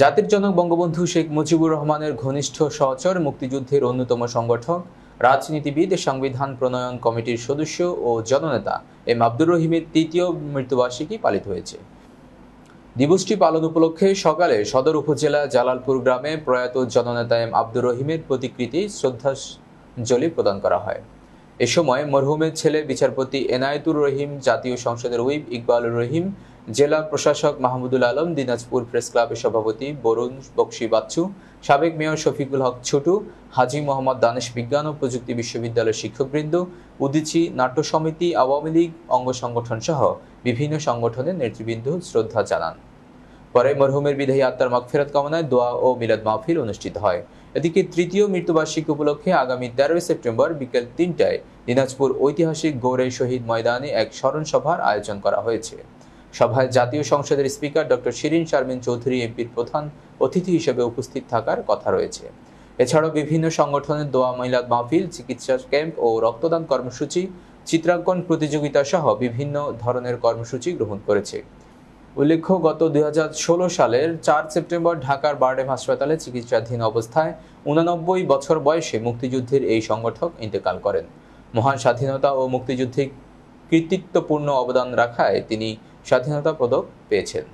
জাতির জনক বঙ্গবন্ধু শেখ মুজিবুর রহমানের ঘনিষ্ঠ সহচর মুক্তিযুদ্ধের অন্যতম সংগঠক রাজনীতিবিদ সংবিধান প্রণয়ন কমিটির সদস্য ও জননেতা এম আব্দুর রহিমের তৃতীয় মৃত্যুবার্ষিকী পালিত হয়েছে দিবসটি পালন উপলক্ষে সকালে সদর উপজেলা জালালপুর গ্রামে প্রয়াত জননেতা এম আব্দুর রহিমের প্রতিকৃতি শ্রদ্ধাঞ্জলি প্রদান করা হয় এ সময় মরহুমের ছেলে বিচারপতি এনায়েতুর রহিম জাতীয় সংসদের উইপ ইকবালুর রহিম জেলা প্রশাসক মাহমুদুল আলম দিনাজপুর প্রেস ক্লাবের সভাপতি বরুণ বক্সি বাচ্চু সাবেক মেয়র শফিকুল হক ছুটু হাজি মোহাম্মদ দানেশ বিজ্ঞান ও প্রযুক্তি বিশ্ববিদ্যালয়ের শিক্ষকবৃন্দ উদিচি নাট্য সমিতি আওয়ামী লীগ অঙ্গ সংগঠন সহ বিভিন্ন সংগঠনের নেতৃবৃন্দ শ্রদ্ধা জানান পরে মরহুমের বিদেহী আত্মার ফেরত কামনায় দোয়া ও মিলাদ মাহফিল অনুষ্ঠিত হয় এদিকে তৃতীয় মৃত্যুবার্ষিকী উপলক্ষে আগামী তেরোই সেপ্টেম্বর বিকেল তিনটায় দিনাজপুর ঐতিহাসিক গৌরে শহীদ ময়দানে এক স্মরণ সভার আয়োজন করা হয়েছে সভায় জাতীয় সংসদের স্পিকার ডক্টর শিরিন শারমিন চৌধুরী এমপির প্রধান অতিথি হিসেবে উপস্থিত থাকার কথা রয়েছে এছাড়াও বিভিন্ন সংগঠনের দোয়া মহিলা মাহফিল চিকিৎসা ক্যাম্প ও রক্তদান কর্মসূচি চিত্রাঙ্কন প্রতিযোগিতা সহ বিভিন্ন ধরনের কর্মসূচি গ্রহণ করেছে উল্লেখ্য গত দুই সালের চার সেপ্টেম্বর ঢাকার বার্ডেম হাসপাতালে চিকিৎসাধীন অবস্থায় উনানব্বই বছর বয়সে মুক্তিযুদ্ধের এই সংগঠক ইন্তেকাল করেন মহান স্বাধীনতা ও মুক্তিযুদ্ধে কৃতিত্বপূর্ণ অবদান রাখায় তিনি স্বাধীনতা পদক পেয়েছেন